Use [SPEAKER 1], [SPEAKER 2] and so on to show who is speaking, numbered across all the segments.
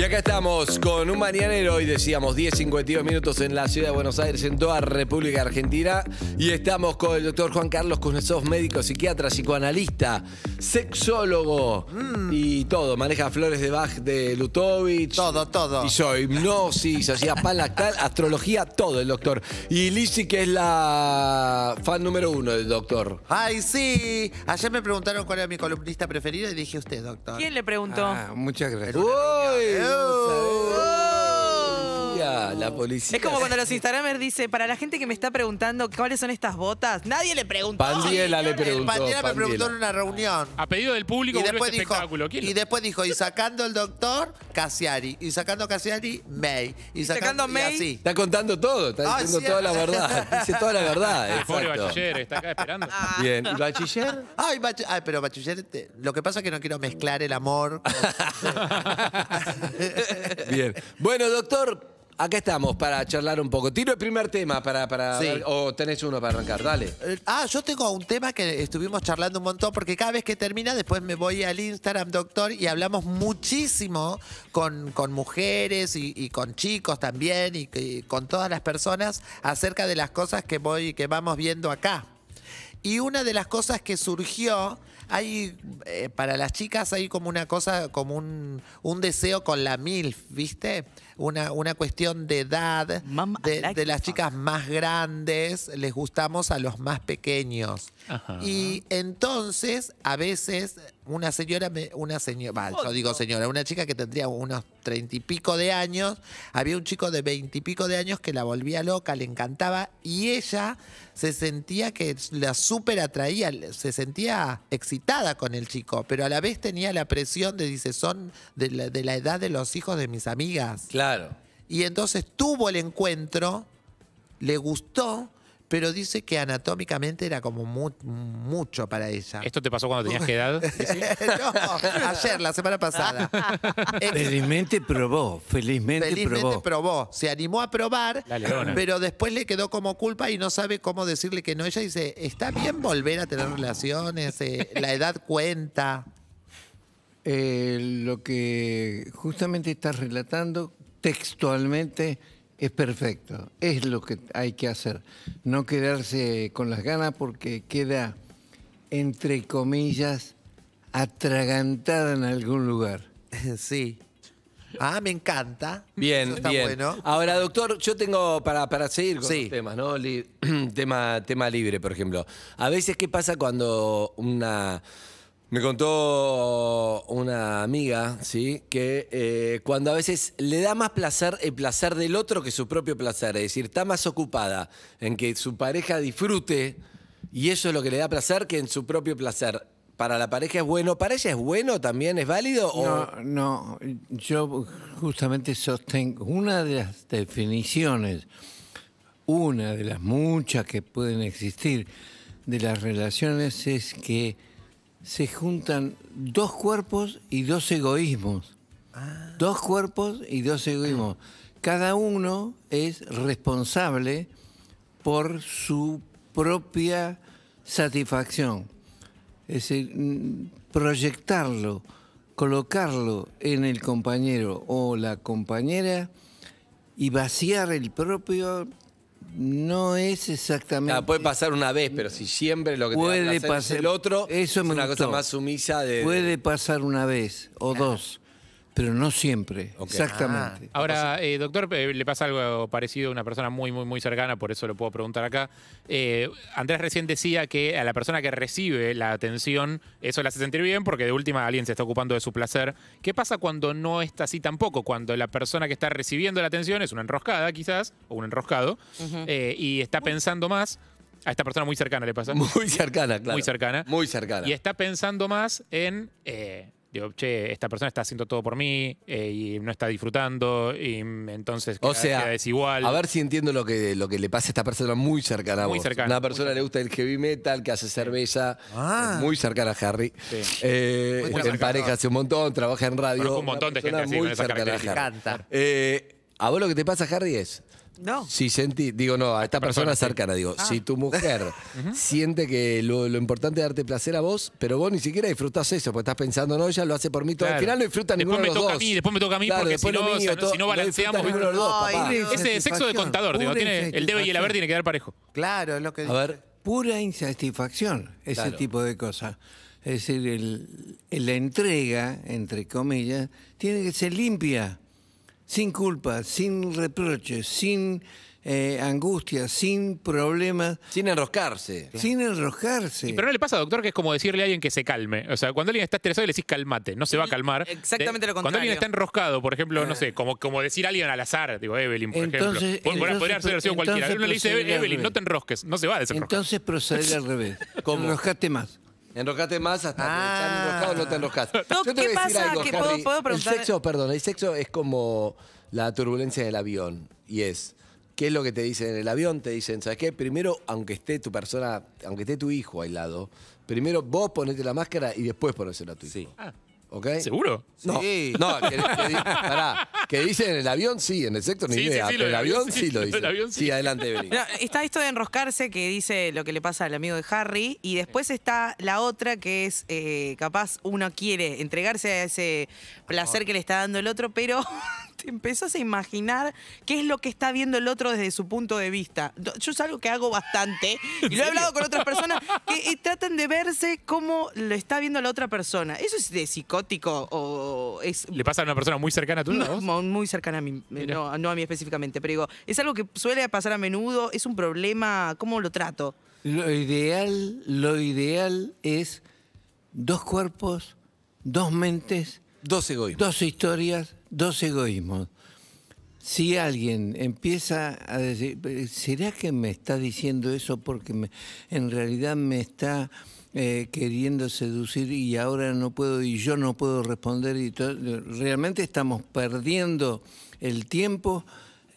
[SPEAKER 1] Y acá estamos con un mañanero, hoy decíamos 10, 52 minutos en la ciudad de Buenos Aires, en toda República Argentina. Y estamos con el doctor Juan Carlos Cunesos, médico, psiquiatra, psicoanalista, sexólogo mm. y todo. Maneja flores de Bach de Lutovic. Todo, todo. Y soy hipnosis, pan, lactal, astrología, todo el doctor. Y Lizzy, que es la fan número uno del doctor.
[SPEAKER 2] ¡Ay, sí! Ayer me preguntaron cuál era mi columnista preferido y dije usted, doctor. ¿Quién
[SPEAKER 3] le preguntó? Ah,
[SPEAKER 2] muchas gracias. ¡Uy! No. la policía.
[SPEAKER 4] Es como cuando los
[SPEAKER 3] Instagramers dicen, para la gente que me está preguntando cuáles son estas botas, nadie le preguntó. Pandiela le preguntó. Pandiela me preguntó en una reunión.
[SPEAKER 5] A pedido del público, y después este dijo, espectáculo. y
[SPEAKER 2] después dijo, y sacando el doctor, Cassiari. Y sacando Cassiari, May. Y, sacando, May. Está contando todo, está ah, diciendo toda la verdad. Dice toda la verdad. El pobre bachiller,
[SPEAKER 1] está acá esperando.
[SPEAKER 2] Ah. Bien. ¿Y bachiller? Ay, pero bachiller, lo que pasa es que no quiero mezclar el amor.
[SPEAKER 1] Bien.
[SPEAKER 2] Bueno, doctor, Acá estamos para
[SPEAKER 1] charlar un poco. Tiro el primer tema para... para sí. o tenés uno para arrancar, dale.
[SPEAKER 2] Eh, ah, yo tengo un tema que estuvimos charlando un montón porque cada vez que termina después me voy al Instagram, doctor, y hablamos muchísimo con, con mujeres y, con chicos también y, con todas las personas acerca de las cosas que, voy, que vamos viendo acá. Y una de las cosas que surgió hay eh, para las chicas hay como una cosa, como un, un, deseo con la MILF, ¿viste? una, cuestión de edad, de, las chicas más grandes, les gustamos a los más pequeños. Y entonces, a veces, una señora, me, una señora, yo digo señora, una chica que tendría unos treinta y pico de años, había un chico de veintipico de años que la volvía loca, le encantaba, y ella se sentía que la súper atraía, se sentía excitada con el chico, pero a la vez tenía la presión de, dice, son de de la edad de los hijos de mis amigas. Claro. Y entonces tuvo el encuentro, le gustó, pero dice que anatómicamente era como mucho para ella. ¿Esto te pasó cuando tenías que edad? no, ayer, la semana pasada. Este- felizmente probó, felizmente, felizmente probó. Se animó a probar, pero después le quedó como culpa y no sabe cómo decirle que no. Ella dice, está bien volver a tener relaciones, eh, la edad cuenta. Eh,
[SPEAKER 4] lo que justamente estás relatando textualmente es perfecto. Es lo que hay que hacer. No quedarse con las ganas porque queda, entre comillas, atragantada en algún lugar.
[SPEAKER 2] Sí. Ah, me encanta.
[SPEAKER 1] Bien, está Bueno. Ahora, doctor, yo tengo para, para seguir con los temas, ¿no? tema, tema libre, por ejemplo. A veces, ¿qué pasa cuando una me contó una amiga, ¿sí? Que eh, cuando a veces le da más placer el placer del otro que su propio placer. Es decir, está más ocupada en que su pareja disfrute y eso es lo que le da placer que en su propio placer. ¿Para la pareja es bueno? ¿Para ella es bueno también? ¿Es válido? O... No,
[SPEAKER 4] no. Yo justamente sostengo una de las definiciones, una de las muchas que pueden existir de las relaciones es que se juntan dos cuerpos y dos egoísmos. Ah. Dos cuerpos y dos egoísmos. Cada uno es responsable por su propia satisfacción. Es decir, mm, proyectarlo, colocarlo en el compañero o la compañera y vaciar el propio no es exactamente. Ah,
[SPEAKER 1] puede pasar una vez, pero si siempre lo que puede te pasar, es el otro, eso es una cosa más sumisa de.
[SPEAKER 4] Puede pasar una vez o ah. dos pero no siempre. Exactamente.
[SPEAKER 5] Ah. Ahora, eh, doctor, eh, le pasa algo parecido a una persona muy, muy, muy cercana, por eso lo puedo preguntar acá. Eh, Andrés recién decía que a la persona que recibe la atención, eso la hace sentir bien porque de última alguien se está ocupando de su placer. ¿Qué pasa cuando no está así tampoco? Cuando la persona que está recibiendo la atención es una enroscada, quizás, o un enroscado, y está pensando más. A esta persona muy cercana le pasa. Muy cercana, claro. Muy cercana. Muy cercana. Y está pensando más en digo, che, esta persona está haciendo todo por mí eh, y no está disfrutando, y entonces o queda, sea,
[SPEAKER 1] desigual. A ver si entiendo lo que, lo que le pasa a esta persona muy cercana a vos. Muy cercana. Una persona le gusta el heavy metal, que hace cerveza, eh, ah. muy cercana a Harry. Eh, en pareja hace un montón, trabaja en radio. un montón de gente así, muy cercana a Harry. Eh, a vos lo que te pasa, Harry, es no. Si sentí, digo, no, a esta persona cercana, digo, si ah. tu mujer siente que lo, importante es darte placer a vos, pero vos ni siquiera disfrutas eso, porque estás pensando, no, ella lo hace por mí todo. Al final no disfruta
[SPEAKER 5] Después ninguno me de los toca a mí, después me toca a mí, porque después si lo no, si no balanceamos- los dos, Ese sexo de contador, digo, tiene, el debe y el haber tiene que dar parejo.
[SPEAKER 4] Claro, es lo que A ver. Pura insatisfacción, ese tipo de cosas. Es decir, el- la entrega, entre comillas, tiene que ser limpia sin culpa, sin reproches, sin eh, angustia, sin problemas. Sin enroscarse. Sin enroscarse. Y
[SPEAKER 5] pero no le pasa, doctor, que es como decirle a alguien que se calme. O sea, cuando alguien está estresado le decís calmate, no se va a calmar. Exactamente lo contrario. Cuando alguien está enroscado, por ejemplo, no ah. sé, como, como decir a alguien al azar, digo, Evelyn, por ejemplo. Podría,
[SPEAKER 1] ser versión sido cualquiera. Uno le dice, Evelyn, no te
[SPEAKER 4] enrosques, no se va a desenroscar. Entonces procede al revés. Enroscate más.
[SPEAKER 1] Enroscate más hasta ah. que o no te ah. enroscas. te ¿Qué decir Algo, El sexo, perdón, el sexo es como la turbulencia del avión. Y es, ¿qué es lo que te dicen en el avión? Te dicen, ¿sabes qué? Primero, aunque esté tu persona, aunque esté tu hijo lado primero vos ponete la máscara y después ponésela a tu hijo. Sí. Ah. ¿Seguro? Sí. no que, dice en el avión, sí, en el sector ni idea, pero el avión, sí, lo dice. sí. adelante,
[SPEAKER 3] está esto de enroscarse que dice lo que le pasa al amigo de Harry y después está la otra que es eh, capaz uno quiere entregarse a ese placer ah. que le está dando el otro, pero empezás a imaginar qué es lo que está viendo el otro desde su punto de vista. Yo es algo que hago bastante y lo he hablado con otras personas que tratan de verse cómo lo está viendo la otra persona. ¿Eso es de psicótico o es...? ¿Le pasa a una persona muy cercana a tu no, Muy cercana a mí, eh, no, a mí específicamente, pero digo, es algo que suele pasar a menudo, es un problema, ¿cómo lo trato? Lo ideal, lo ideal es dos cuerpos, dos mentes... Dos egoísmos.
[SPEAKER 4] Dos historias, dos egoísmos. Si alguien empieza a decir, ¿será que me está diciendo eso porque en realidad me está eh, queriendo seducir y ahora no puedo y yo no puedo responder? Y realmente estamos perdiendo el tiempo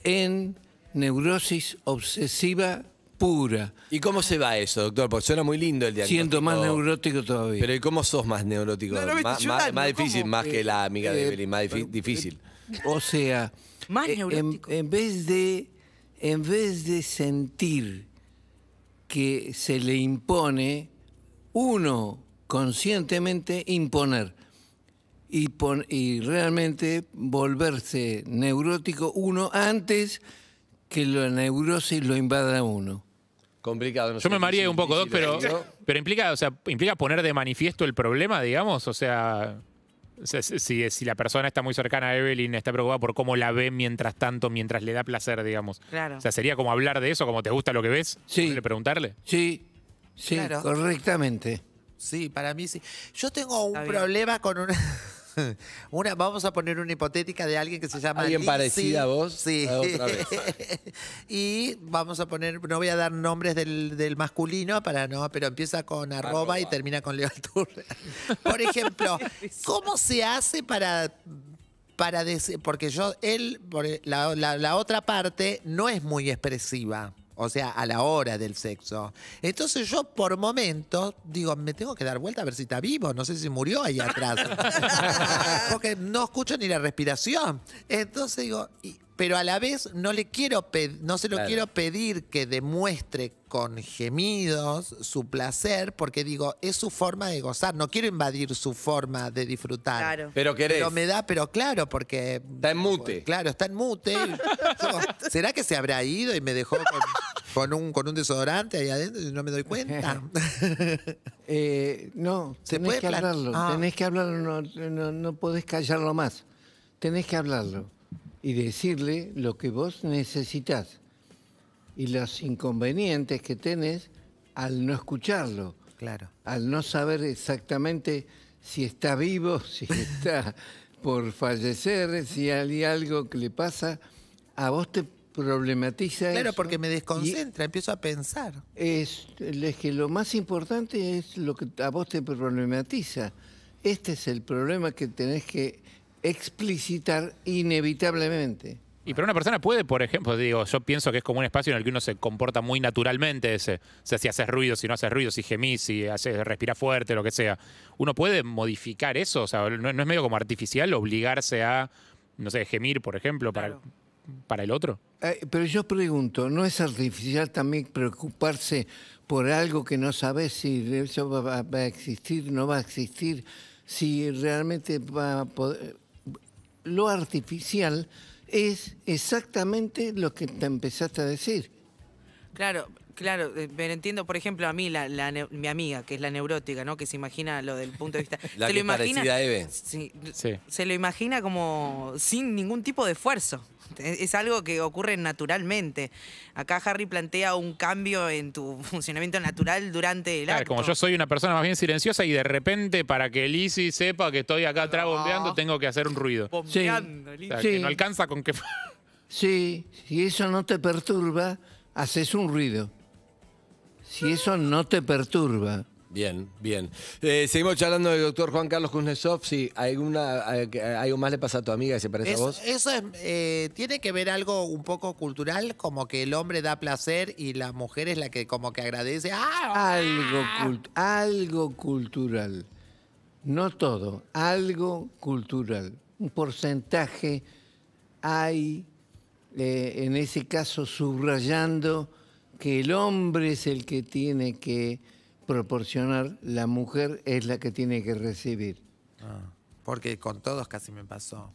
[SPEAKER 4] en neurosis obsesiva pura.
[SPEAKER 1] ¿Y cómo se va eso, doctor? Porque suena muy lindo el diagnóstico. Siento más neurótico todavía. Pero ¿y cómo sos más neurótico? más, más, difícil, más que la amiga de eh, Evelyn, más eh, difícil.
[SPEAKER 4] O sea, Más eh, en, en vez de, en vez de sentir que se le impone, uno conscientemente imponer y, y realmente volverse neurótico uno antes que la neurosis lo invada a uno. Complicado. Yo me mareé un poco, Doc, pero,
[SPEAKER 1] pero
[SPEAKER 5] implica, o sea, implica poner de manifiesto el problema, digamos, o sea... Si, si, la persona está muy cercana a Evelyn, está preocupada por cómo la ve mientras tanto, mientras le da placer, digamos. Claro. O sea, sería como hablar de eso, como te gusta lo que ves, sí. preguntarle. Sí, sí,
[SPEAKER 4] correctamente.
[SPEAKER 2] Sí, para mí sí. Yo tengo un problema con una... Una, vamos a poner una hipotética de alguien que se llama. Alguien parecida a vos. Sí. y vamos a poner, no voy a dar nombres del, masculino para no, pero empieza con arroba, y termina con Leo Por ejemplo, ¿cómo se hace para para decir, porque yo, él, la otra parte no es muy expresiva o sea, a la hora del sexo. Entonces yo por momentos digo, me tengo que dar vuelta a ver si está vivo, no sé si murió ahí atrás. Porque no escucho ni la respiración. Entonces digo, y pero a la vez no, le quiero no se lo quiero pedir que demuestre con gemidos su placer, porque digo, es su forma de gozar, no quiero invadir su forma de disfrutar. Claro. Pero querés. Pero me da, pero claro, porque... Está en mute. Claro, está en mute. ¿Será que se habrá ido y me dejó con, un, desodorante ahí adentro y no me doy cuenta? Eh, no, ah. tenés que hablarlo,
[SPEAKER 4] tenés que hablarlo, no podés callarlo más, tenés que hablarlo y decirle lo que vos necesitas y los inconvenientes que tenés al no escucharlo. Claro. Al no saber exactamente si está vivo, si está por fallecer, si hay algo que le pasa, a vos te problematiza Claro, porque me desconcentra,
[SPEAKER 2] empiezo a pensar.
[SPEAKER 4] Es, es, que lo más importante es lo que a vos te problematiza. Este es el problema que tenés que explicitar inevitablemente.
[SPEAKER 5] Y pero una persona puede, por ejemplo, digo, yo pienso que es como un espacio en el que uno se comporta muy naturalmente ese. O sea, si haces ruido, si no hace ruido, si gemís, si hace respira fuerte, lo que sea. ¿Uno puede modificar eso? O sea, ¿no, es medio como artificial obligarse a, no sé, gemir, por ejemplo, para, para el otro?
[SPEAKER 4] Eh, pero yo pregunto, ¿no es artificial también preocuparse por algo que no sabes si eso va a existir, no va a existir? Si realmente va a poder lo artificial es exactamente lo que te empezaste a decir.
[SPEAKER 3] Claro, Claro, me eh, entiendo, por ejemplo, a mí, la, mi amiga, que es la neurótica, ¿no? Que se imagina lo del punto de vista. la se lo imagina, Se lo imagina como sin ningún tipo de esfuerzo. Es, algo que ocurre naturalmente. Acá Harry plantea un cambio en tu funcionamiento natural durante el acto. como yo soy
[SPEAKER 5] una persona más bien silenciosa y de repente, para que Lizzie sepa que estoy acá atrás bombeando, tengo que hacer un ruido. no alcanza con que.
[SPEAKER 4] sí, Y eso no te perturba, haces un ruido si eso no te perturba.
[SPEAKER 1] Bien, bien. Eh, seguimos charlando del doctor Juan Carlos Kuznetsov. Si hay alguna, eh, eh, algo más le pasa a tu amiga que se parece a vos.
[SPEAKER 2] Eso tiene que ver algo un poco cultural, como que el hombre da placer y la mujer es la que como que agradece. ¡Ah!
[SPEAKER 4] ¡Ah! Algo, cultural. No todo, algo cultural. Un porcentaje hay, en ese caso, subrayando que el hombre es el que tiene que proporcionar, la mujer es la que tiene que recibir.
[SPEAKER 2] Ah, porque con todos casi me pasó.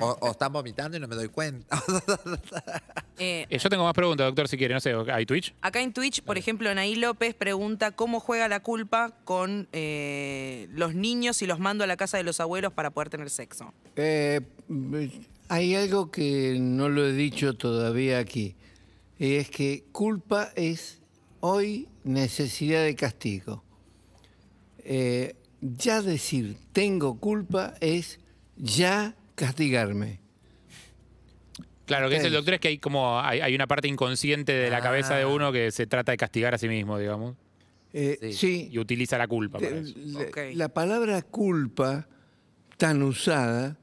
[SPEAKER 2] O, están vomitando y no me doy cuenta.
[SPEAKER 3] Eh, eh,
[SPEAKER 4] yo tengo más
[SPEAKER 5] preguntas, doctor, si quiere. No sé, ¿hay Twitch?
[SPEAKER 3] Acá en Twitch, por ejemplo, Anaí López pregunta cómo juega la culpa con eh, los niños y los mando a la casa de los abuelos para poder tener sexo.
[SPEAKER 4] hay algo que no lo he dicho todavía aquí es que culpa es hoy necesidad de castigo. Eh, ya decir tengo culpa es ya castigarme.
[SPEAKER 5] Claro, que es el doctor es que hay como hay, una parte inconsciente de la ah. cabeza de uno que se trata de castigar a sí mismo, digamos.
[SPEAKER 4] Eh, sí.
[SPEAKER 5] Y utiliza la culpa. Para eso.
[SPEAKER 4] la palabra culpa tan usada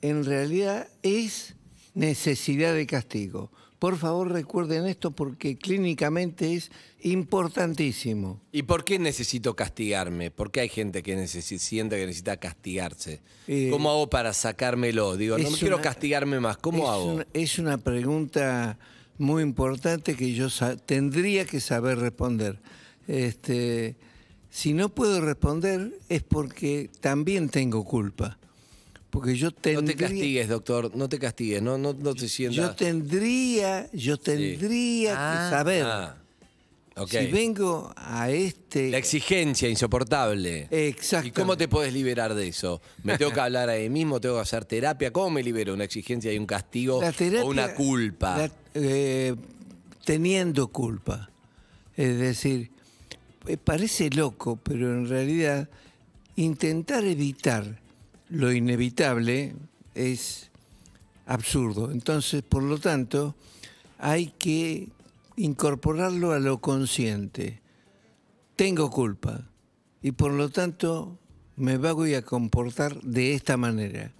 [SPEAKER 4] en realidad es necesidad de castigo por favor recuerden esto porque clínicamente es importantísimo.
[SPEAKER 1] ¿Y por qué necesito castigarme? ¿Por qué hay gente que siente que necesita castigarse? Eh, ¿Cómo hago para sacármelo? Digo, no quiero castigarme más, ¿cómo hago?
[SPEAKER 4] es una pregunta muy importante que yo tendría que saber responder. Este, si no puedo responder es porque también tengo culpa yo
[SPEAKER 1] tendría... No te castigues, doctor, no te castigues, no, no, te sientas... Yo
[SPEAKER 4] tendría, yo
[SPEAKER 3] tendría que ah, saber...
[SPEAKER 1] Ah, si vengo a este... La exigencia insoportable. Exacto. ¿Y cómo te puedes liberar de eso? ¿Me tengo que hablar a mí mismo? ¿Tengo que hacer terapia? ¿Cómo me libero una exigencia y un castigo o una culpa?
[SPEAKER 4] Eh, teniendo culpa. Es decir, eh, parece loco, pero en realidad intentar evitar lo inevitable es absurdo. Entonces, por lo tanto, hay que incorporarlo a lo consciente. Tengo culpa y por lo tanto me voy a comportar de esta manera.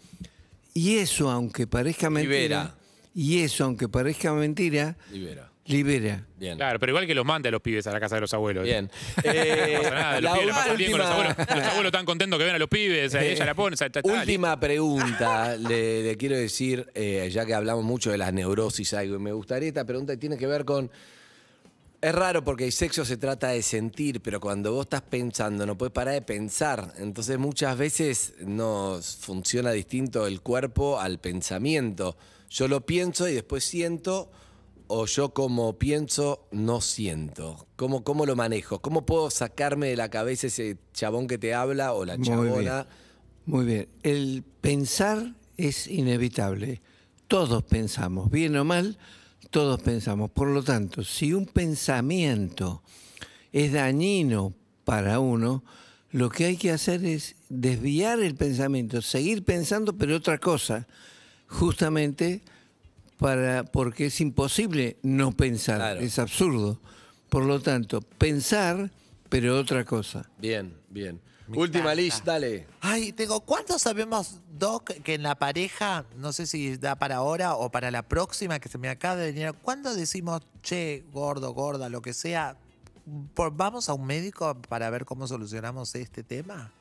[SPEAKER 4] Y eso, aunque parezca mentira, y eso, aunque parezca mentira, libera.
[SPEAKER 5] Bien. Claro, pero igual que los mande a los pibes a la casa de los abuelos. Bien. no pasa nada, los eh, pibes pasan bien con los abuelos. Los abuelos tan contentos que ven a los pibes, eh, ella la pone.
[SPEAKER 1] última pregunta, le, quiero decir, eh, ya que hablamos mucho de las neurosis, algo, me gustaría esta pregunta que tiene que ver con. Es raro porque el sexo se trata de sentir, pero cuando vos estás pensando no puedes parar de pensar. Entonces muchas veces no funciona distinto el cuerpo al pensamiento. Yo lo pienso y después siento o yo como pienso, no siento? ¿Cómo, ¿Cómo lo manejo? ¿Cómo puedo sacarme de la cabeza ese chabón que te habla o la chabona? bien.
[SPEAKER 4] Muy bien. El pensar es inevitable. Todos pensamos, bien o mal, todos pensamos. Por lo tanto, si un pensamiento es dañino para uno, lo que hay que hacer es desviar el pensamiento, seguir pensando, pero otra cosa, justamente porque es imposible no pensar, es absurdo. Por lo tanto, pensar, pero otra cosa.
[SPEAKER 1] Bien, bien. Última lista,
[SPEAKER 2] dale. Ay, tengo, ¿cuántos sabemos, Doc, que en la pareja, no sé si da para ahora o para la próxima que se me acaba de venir, ¿cuándo decimos, che, gordo, gorda, lo que sea, por, vamos a un médico para ver cómo solucionamos este tema?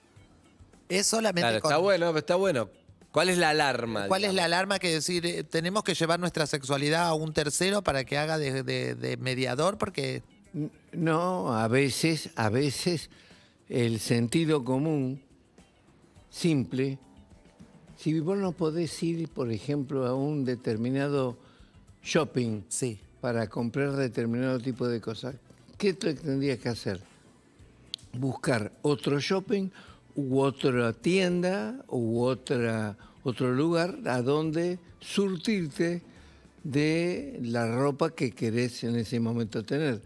[SPEAKER 2] Es solamente. Claro, está bueno, está bueno. ¿Cuál es la alarma? ¿Cuál es la alarma que decir, eh, tenemos que llevar nuestra sexualidad a un tercero para que haga de, mediador? Porque...
[SPEAKER 4] No, a veces, a veces el sentido común, simple, si vos no podés ir, por ejemplo, a un determinado shopping sí. para comprar determinado tipo de cosas, ¿qué tendrías que hacer? Buscar otro shopping u otra tienda u otra, otro lugar a donde surtirte de la ropa que querés en ese momento tener.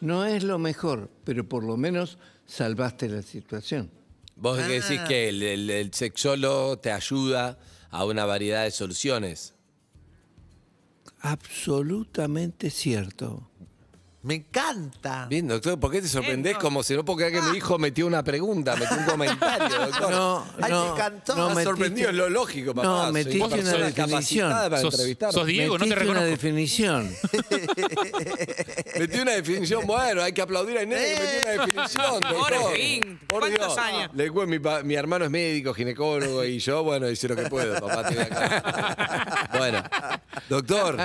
[SPEAKER 4] No es lo mejor, pero por lo menos salvaste la situación.
[SPEAKER 1] Vos decís que el, sexolo te ayuda a una variedad de soluciones.
[SPEAKER 4] Absolutamente cierto. Me encanta. Bien,
[SPEAKER 1] doctor, ¿por qué te sorprendés? Como si no porque que mi ah. hijo metió una pregunta, metió un
[SPEAKER 4] comentario, doctor. No, Ay, no, me encantó. No, me sorprendió, es lo lógico, papá. No, metiste una, definición. Para sos, sos Diego, no te reconozco. una definición.
[SPEAKER 1] metí una definición, bueno, hay que aplaudir a Inés que metió una eh. definición, doctor. ¿Cuántos años? Le mi, hermano es médico, ginecólogo, y yo, bueno, hice lo que puedo, papá. Bueno, doctor,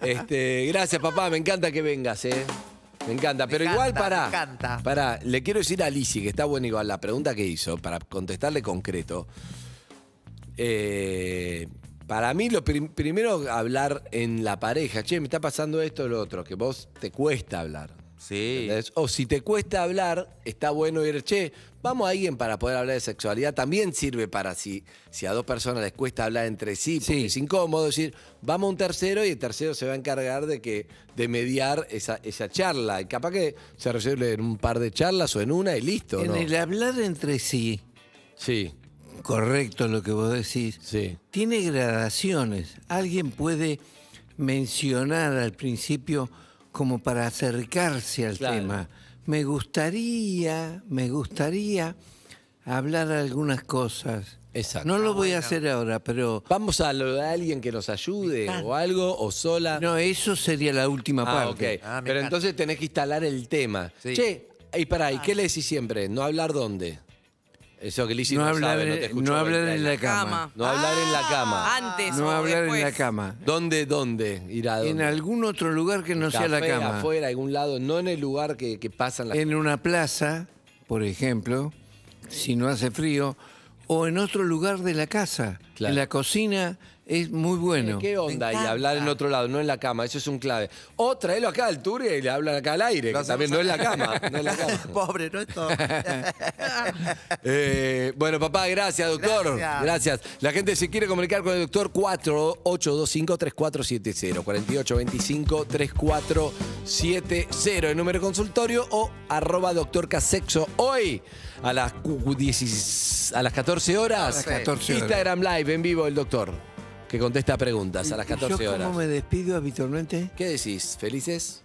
[SPEAKER 1] este, gracias, papá, me encanta que vengas, eh. Me encanta, pero igual para. Para, le quiero decir a Lisi, que está bueno igual la pregunta que hizo, para contestarle concreto. Eh, para mí, lo primero hablar en la pareja, che, me está pasando esto o lo otro, que vos te cuesta hablar. O si te cuesta hablar, está bueno ir, che, vamos a alguien para poder hablar de sexualidad. También sirve para si, si a dos personas les cuesta hablar entre sí, porque es incómodo decir, vamos a un tercero y el tercero se va a encargar de que de mediar esa, esa charla. Y capaz que se resuelve en un par de charlas o en una y listo. En el
[SPEAKER 4] hablar entre sí. Sí. Correcto lo que vos decís. Sí. Tiene gradaciones. Alguien puede mencionar al principio como para acercarse al tema. Me gustaría, me gustaría hablar algunas cosas. Exacto. No lo voy a hacer ahora, pero...
[SPEAKER 1] Vamos a lo de alguien que nos ayude ah. o algo, o sola. No, eso sería la última ah, parte. Ah, pero entonces tenés que instalar el tema. Che, y para ahí. qué le decís siempre? ¿No hablar dónde? Eso que no, hablar, sabe, no te No hablar en la cama. No hablar en la ah, cama. Antes No hablar en la cama. ¿Dónde, dónde? Ir En algún otro lugar que no sea la cama. afuera, algún lado, no en el lugar que, pasa pasan las En
[SPEAKER 4] una plaza, por ejemplo, si no hace frío, o en otro lugar de la casa. En la cocina, es muy bueno. ¿Qué onda? Y hablar en otro
[SPEAKER 1] lado, no en la cama, eso es un clave. O traelo acá al tour y le hablan acá al aire, que también no en la cama.
[SPEAKER 2] Pobre, no es todo.
[SPEAKER 1] Eh, bueno, papá, gracias, doctor. Gracias. La gente se quiere comunicar con el doctor 4825-3470. 4825-3470. El número de consultorio o arroba doctor Casexo. Hoy a las, a las 14 horas, a 14 horas. Instagram Live en vivo el doctor que contesta preguntas a las 14 ¿Yo horas. ¿Cómo me despido habitualmente? ¿Qué decís? ¿Felices?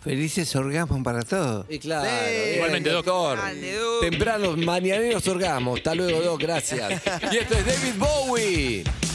[SPEAKER 1] Felices orgasmos para todos. Y claro, igualmente, doctor. Ah, Temprano, Tempranos, mañaneros orgasmos. Hasta luego, Doc, gracias. Y esto es David Bowie.